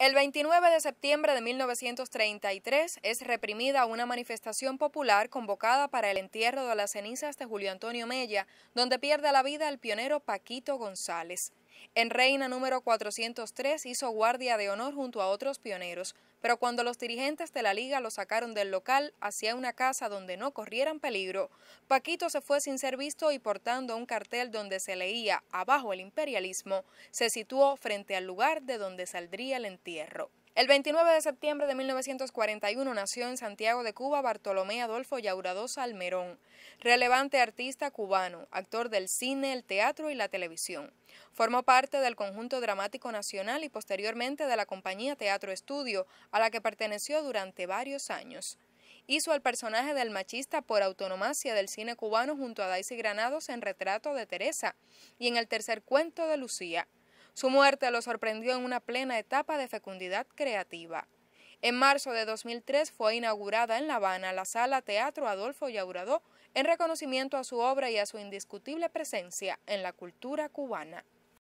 El 29 de septiembre de 1933 es reprimida una manifestación popular convocada para el entierro de las cenizas de Julio Antonio Mella, donde pierde la vida el pionero Paquito González. En Reina número 403 hizo guardia de honor junto a otros pioneros, pero cuando los dirigentes de la liga lo sacaron del local hacia una casa donde no corrieran peligro, Paquito se fue sin ser visto y portando un cartel donde se leía abajo el imperialismo, se situó frente al lugar de donde saldría el entierro. El 29 de septiembre de 1941 nació en Santiago de Cuba Bartolomé Adolfo Yauradosa Almerón, relevante artista cubano, actor del cine, el teatro y la televisión. Formó parte del conjunto dramático nacional y posteriormente de la compañía Teatro Estudio, a la que perteneció durante varios años hizo el personaje del machista por autonomacia del cine cubano junto a Daisy Granados en Retrato de Teresa y en el tercer cuento de Lucía. Su muerte lo sorprendió en una plena etapa de fecundidad creativa. En marzo de 2003 fue inaugurada en La Habana la sala Teatro Adolfo Yauradó en reconocimiento a su obra y a su indiscutible presencia en la cultura cubana.